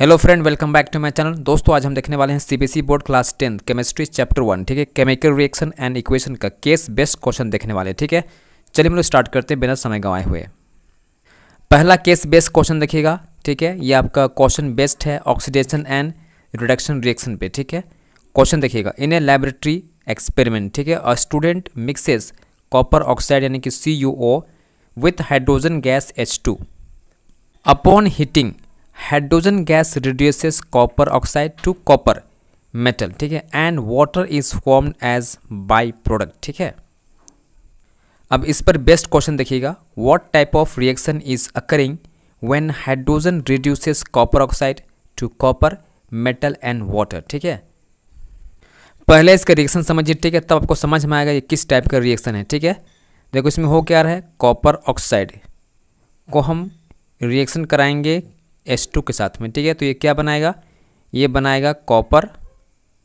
hello friend welcome back to my channel दोस्तों आज हम देखने वाले हैं CBSE board class tenth chemistry chapter one ठीक है केमिकल रिएक्शन एंड इक्वेशन का केस बेस्ट क्वेश्चन देखने वाले ठीक है चलिए हम लोग स्टार्ट करते हैं बिना समय गंवाए हुए पहला केस बेस्ट क्वेश्चन देखिएगा ठीक है ये आपका क्वेश्चन बेस्ड है ऑक्सीडेशन एंड रिडक्शन रिएक्शन पे ठीक है क्वेश्चन देखिएगा इन ए लेबोरेटरी एक्सपेरिमेंट ठीक है a student mixes copper oxide यानी कि C U O with hydrogen gas H two upon heating hydrogen gas reduces copper oxide to copper metal ठीक है and water is formed as by product ठीक है अब इस पर बेस्ट क्वेश्चन देखिएगा what type of reaction is occurring when hydrogen reduces copper oxide to copper metal and water ठीक है पहले इसका रिएक्शन समझिए ठीक है तब आपको समझ में आएगा ये किस टाइप का रिएक्शन है ठीक है देखो इसमें हो क्या रहा है कॉपर ऑक्साइड को हम रिएक्शन कराएंगे एच टू के साथ में ठीक है तो ये क्या बनाएगा ये बनाएगा copper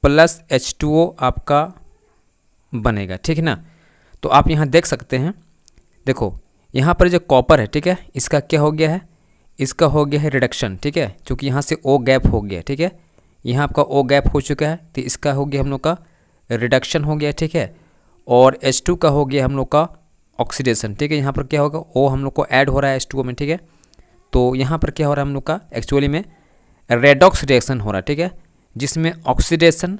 plus H two O आपका बनेगा ठीक है ना तो आप यहाँ देख सकते हैं देखो यहाँ पर जो कॉपर है ठीक है इसका क्या हो गया है इसका हो गया है रिडक्शन ठीक है क्योंकि यहाँ से ओ गैप हो गया ठीक है यहाँ आपका ओ गैप हो चुका है तो इसका हो गया हम लोग का रिडक्शन हो गया ठीक है और एच टू का हो गया हम लोग का ऑक्सीडेशन ठीक है यहाँ पर क्या होगा ओ हम लोग को ऐड हो रहा है एच टू में ठीक है तो यहाँ पर क्या हो रहा है हम लोग का एक्चुअली में रेडॉक्स रिएक्शन हो रहा है ठीक है जिसमें ऑक्सीडेशन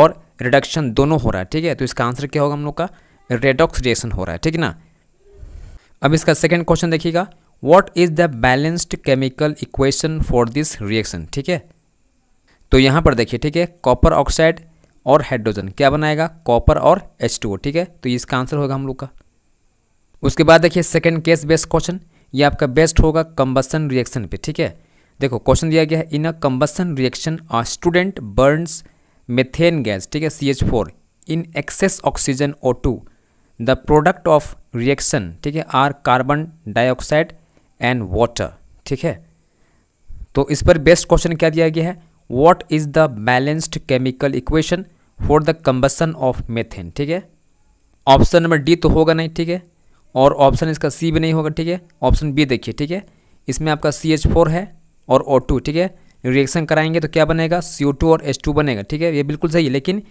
और रिडक्शन दोनों हो रहा है ठीक है तो इसका आंसर क्या होगा हम लोग का रेडॉक्स रिएक्शन हो रहा है ठीक है ना अब इसका सेकेंड क्वेश्चन देखिएगा what is the balanced chemical equation for this reaction ठीक है तो यहाँ पर देखिए ठीक है कॉपर ऑक्साइड और हाइड्रोजन क्या बनाएगा कॉपर और एच ठीक है तो इसका आंसर होगा हम लोग का उसके बाद देखिए सेकेंड केस बेस्ड क्वेश्चन ये आपका बेस्ट होगा कम्बसन रिएक्शन पे ठीक है देखो क्वेश्चन दिया गया है in a combustion reaction student burns methane gas ठीक है C H four in excess oxygen O two the product of reaction ठीक है are carbon dioxide and water ठीक है तो इस पर बेस्ट क्वेश्चन क्या दिया गया है what is the balanced chemical equation for the combustion of methane ठीक है ऑप्शन नंबर डी तो होगा नहीं ठीक है और ऑप्शन इसका सी भी नहीं होगा ठीक है ऑप्शन बी देखिए ठीक है इसमें आपका सी एच फोर है और ओ टू ठीक है रिएक्शन कराएंगे तो क्या बनेगा सी ओ टू और एच टू बनेगा ठीक है ये बिल्कुल सही है लेकिन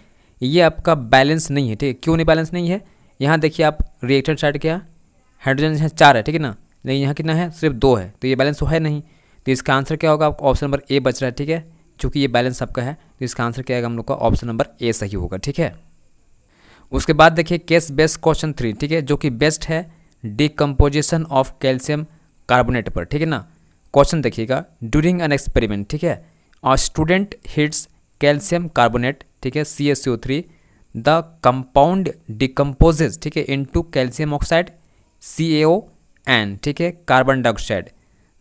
ये आपका बैलेंस नहीं है ठीक है क्यों नहीं बैलेंस नहीं है यहाँ देखिए आप रिएक्टेड साइड क्या हाइड्रोजन यहाँ चार है ठीक है ना लेकिन यहाँ कितना है सिर्फ दो है तो ये बैलेंस तो है नहीं तो इसका आंसर क्या होगा आपका ऑप्शन नंबर ए बच रहा है ठीक है चूँकि ये बैलेंस आपका है तो इसका आंसर क्या आएगा हम लोग का ऑप्शन नंबर ए सही होगा ठीक है उसके बाद देखिए केस बेस्ट क्वेश्चन थ्री ठीक है जो कि बेस्ट है डिकम्पोजिशन ऑफ कैल्शियम कार्बोनेट पर ठीक है ना क्वेश्चन देखिएगा ड्यूरिंग एन एक्सपेरिमेंट ठीक है और स्टूडेंट हिट्स कैल्शियम कार्बोनेट ठीक है C S O three the compound decomposes ठीक है into calcium oxide C A O N ठीक है carbon dioxide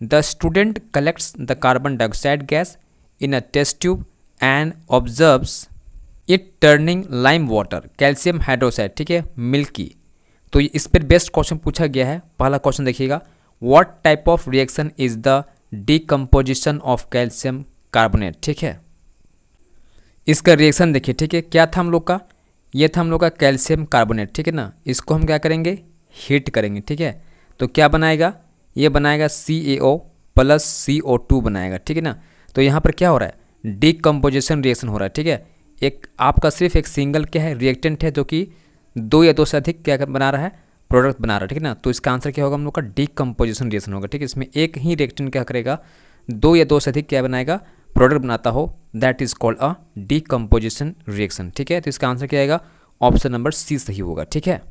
the student collects the carbon dioxide gas in a test tube and observes it turning lime water calcium hydroxide ठीक है milky तो इस पर based question पूछा गया है पहला क्वेश्चन देखिएगा what type of reaction is the decomposition of calcium carbonate ठीक है इसका रिएक्शन देखिए ठीक है क्या था हम लोग का ये था हम लोग का कैल्शियम कार्बोनेट ठीक है ना इसको हम क्या करेंगे हीट करेंगे ठीक है तो क्या बनाएगा ये बनाएगा सी A O plus C O to बनाएगा ठीक है ना तो यहाँ पर क्या हो रहा है डिकम्पोजिशन रिएक्शन हो रहा है ठीक है एक आपका सिर्फ एक सिंगल क्या है रिएक्टेंट है जो कि दो या दो से अधिक क्या बना रहा है प्रोडक्ट बना रहा है ठीक है ना तो इसका आंसर क्या होगा हम लोग का डिकम्पोजिशन रिएक्शन होगा ठीक है इसमें एक ही रिएक्टेंट क्या करेगा दो या दो से अधिक क्या बनाएगा प्रोडक्ट बनाता हो that is called a decomposition reaction ठीक है तो इसका आंसर क्या आएगा ऑप्शन नंबर सी सही होगा ठीक है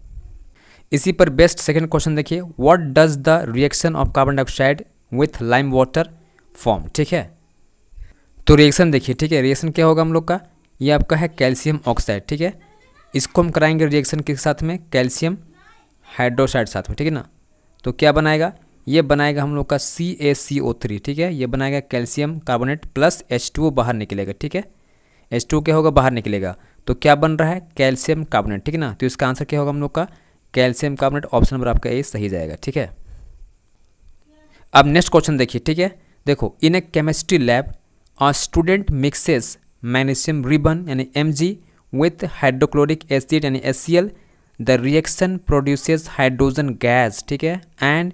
इसी पर बेस्ट सेकेंड क्वेश्चन देखिए what does the reaction of carbon dioxide with lime water form ठीक है तो रिएक्शन देखिए ठीक है रिएक्शन क्या होगा हम लोग का ये आपका है कैल्शियम ऑक्साइड ठीक है इसको हम कराएंगे रिएक्शन के साथ में कैल्शियम हाइड्रोसाइड साथ में ठीक है ना तो क्या बनाएगा ये बनाएगा हम लोग का सी ए सी ओ थ्री ठीक है ये बनाएगा calcium carbonate plus H two O बाहर निकलेगा ठीक है एच टू क्या होगा बाहर निकलेगा तो क्या बन रहा है कैल्शियम कार्बोनेट ठीक है ना तो इसका आंसर क्या होगा हम लोग का कैल्शियम कार्बोनेट ऑप्शन नंबर आपका ए सही जाएगा ठीक है अब नेक्स्ट क्वेश्चन देखिए ठीक है देखो in a chemistry lab a student mixes magnesium ribbon यानी M G with hydrochloric acid यानी S C L the reaction produces hydrogen gas ठीक है and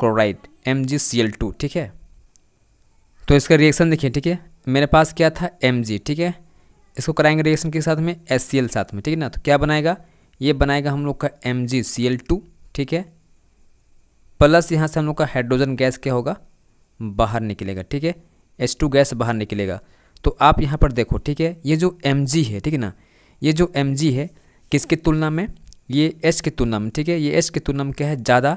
chloride M G C L two ठीक है तो इसका रिएक्शन देखिए ठीक है मेरे पास क्या था एम जी ठीक है इसको कराएंगे रिएक्शन के साथ में एस सी एल साथ में ठीक है ना तो क्या बनाएगा ये बनाएगा हम लोग का M G C L two ठीक है प्लस यहाँ से हम लोग का हाइड्रोजन गैस क्या होगा बाहर निकलेगा ठीक है एच टू गैस बाहर निकलेगा तो आप यहाँ पर देखो ठीक है ये जो एम है ठीक है ना ये जो एम है किसके तुलना में ये एस की तुलना में ठीक है ये एस की तुलना में क्या है ज़्यादा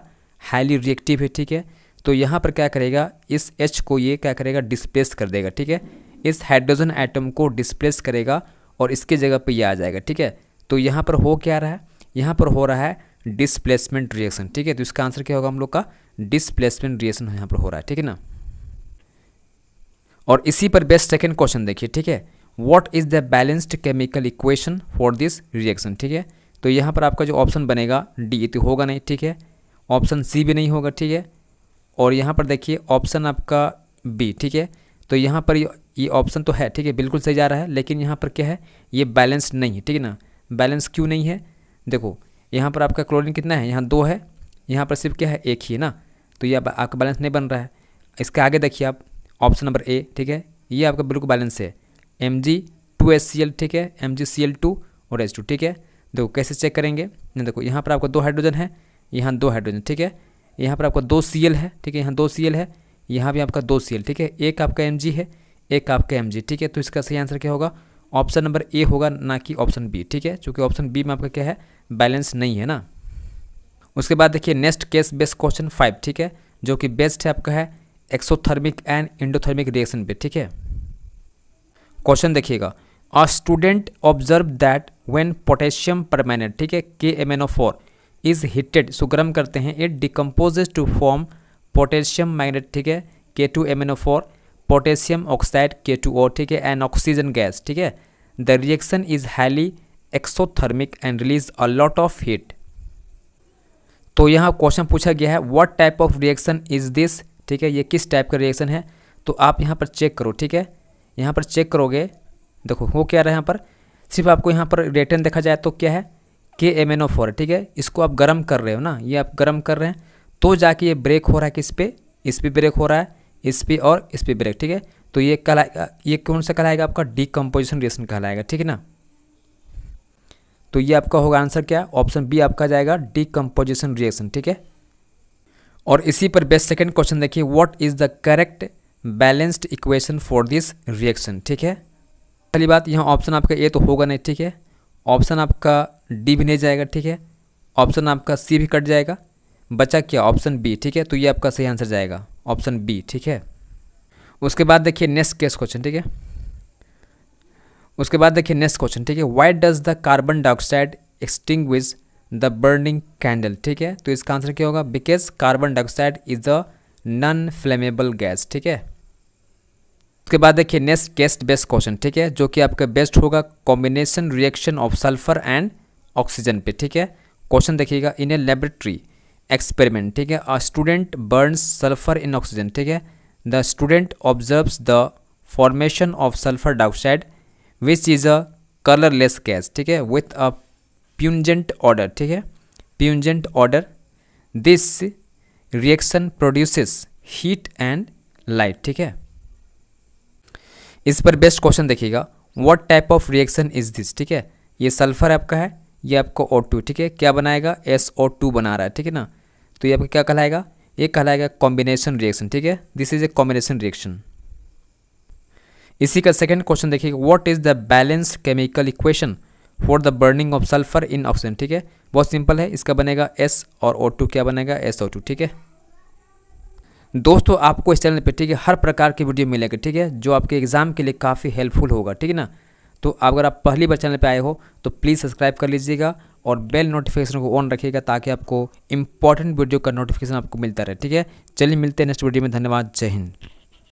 हाईली रिएक्टिव है ठीक है तो यहाँ पर क्या करेगा इस एच को ये क्या करेगा डिस्प्लेस कर देगा ठीक है इस हाइड्रोजन आइटम को डिस्प्लेस करेगा और इसके जगह पे ये आ जाएगा ठीक है तो यहाँ पर हो क्या रहा है यहाँ पर हो रहा है डिस्प्लेसमेंट रिएक्शन ठीक है तो इसका आंसर क्या होगा हम लोग का डिस्प्लेसमेंट रिएक्शन यहाँ पर हो रहा है ठीक है ना और इसी पर बेस्ट सेकेंड क्वेश्चन देखिए ठीक है what is the balanced chemical equation for this reaction ठीक है तो यहाँ पर आपका जो ऑप्शन बनेगा डी तो होगा नहीं ठीक है ऑप्शन सी भी नहीं होगा ठीक है और यहाँ पर देखिए ऑप्शन आपका बी ठीक है तो यहाँ पर ये ऑप्शन तो है ठीक है बिल्कुल सही जा रहा है लेकिन यहाँ पर क्या है ये बैलेंस नहीं है ठीक है ना बैलेंस क्यों नहीं है देखो यहाँ पर आपका क्लोरीन कितना है यहाँ दो है यहाँ पर सिर्फ क्या है एक ही है ना तो ये आपका बैलेंस नहीं बन रहा है इसके आगे देखिए आप ऑप्शन नंबर ए ठीक है ये आपका बिल्कुल बैलेंस है M G two S C L ठीक है M G C L two और एच टू ठीक है देखो कैसे चेक करेंगे देखो यहाँ पर आपका दो हाइड्रोजन है यहाँ दो हाइड्रोजन ठीक है यहाँ पर आपका दो सी एल है ठीक है यहाँ दो सी एल है यहाँ भी आपका दो सी एल ठीक है एक आपका एम जी है एक आपका एम जी ठीक है तो इसका सही आंसर क्या होगा ऑप्शन नंबर ए होगा ना कि ऑप्शन बी ठीक है चूँकि ऑप्शन बी में आपका क्या है बैलेंस नहीं है ना उसके बाद देखिए next case based question five ठीक है जो कि बेस्ट है आपका है एक्सोथर्मिक एंड इंडोथर्मिक रिएक्शन पे ठीक है क्वेश्चन देखिएगा a student observe that when potassium permanganate ठीक है K M N O four is heated सुगरम करते हैं it decomposes to form potassium manganate ठीक है K two M N O four potassium oxide K two O ठीक है and oxygen gas ठीक है the reaction is highly exothermic and release a lot of heat तो यहाँ question पूछा गया है what type of reaction is this ठीक है ये किस टाइप का रिएक्शन है तो आप यहाँ पर चेक करो ठीक है यहाँ पर चेक करोगे देखो हो क्या रहा है यहाँ पर सिर्फ आपको यहाँ पर रिएक्टेंट देखा जाए तो क्या है K M N O four ठीक है इसको आप गर्म कर रहे हो ना ये आप गर्म कर रहे हैं तो जाके ये ब्रेक हो रहा है किस पे इस पर ब्रेक हो रहा है इस पे और इस पर ब्रेक ठीक है तो ये कहलाएगा ये कौन सा कहलाएगा आपका डी कम्पोजिशन रिएक्शन कहलाएगा ठीक है ना तो ये आपका होगा आंसर क्या ऑप्शन बी आपका जाएगा डी कम्पोजिशन रिएक्शन ठीक है और इसी पर बेस्ट सेकेंड क्वेश्चन देखिए what is the correct balanced equation for this reaction ठीक है पहली बात यहाँ ऑप्शन आपका ए तो होगा नहीं ठीक है ऑप्शन आपका डी भी नहीं जाएगा ठीक है ऑप्शन आपका सी भी कट जाएगा बचा क्या ऑप्शन बी ठीक है तो ये आपका सही आंसर जाएगा ऑप्शन बी ठीक है उसके बाद देखिए नेक्स्ट केस क्वेश्चन ठीक है उसके बाद देखिए नेक्स्ट क्वेश्चन ठीक है why does the carbon dioxide extinguish the burning candle ठीक है तो इसका आंसर क्या होगा because carbon dioxide is a non flammable gas ठीक है उसके बाद देखिए नेक्स्ट गेस्ट बेस्ट क्वेश्चन ठीक है जो कि आपका बेस्ट होगा combination reaction of sulphur and oxygen पे ठीक है क्वेश्चन देखिएगा इन ए लेबोरेटरी एक्सपेरिमेंट ठीक है a student burn sulphur in oxygen ठीक है the student observe the formation of sulphur dioxide which is a colourless gas ठीक है विथ अ प्यूनजेंट ऑर्डर ठीक है pungent odour this reaction produces heat and light ठीक है इस पर बेस्ट क्वेश्चन देखिएगा what type of reaction is this ठीक है ये सल्फर आपका है ये आपको ओ टू ठीक है क्या बनाएगा एस ओ टू बना रहा है ठीक है ना तो ये आपका क्या कहलाएगा ये कहलाएगा कॉम्बिनेशन रिएक्शन ठीक है this is a combination reaction इसी का सेकेंड क्वेश्चन देखिएगा what is the balance chemical equation for the burning of sulphur in oxygen ठीक है बहुत सिंपल है इसका बनेगा एस और ओ टू क्या बनेगा एस ओ टू ठीक है दोस्तों आपको इस चैनल पे ठीक है हर प्रकार की वीडियो मिलेगी ठीक है जो आपके एग्ज़ाम के लिए काफ़ी हेल्पफुल होगा ठीक है ना तो अगर आप पहली बार चैनल पे आए हो तो प्लीज़ सब्सक्राइब कर लीजिएगा और बेल नोटिफिकेशन को ऑन रखिएगा ताकि आपको इंपॉर्टेंट वीडियो का नोटिफिकेशन आपको मिलता रहे ठीक है चलिए मिलते हैं नेक्स्ट वीडियो में धन्यवाद जय हिंद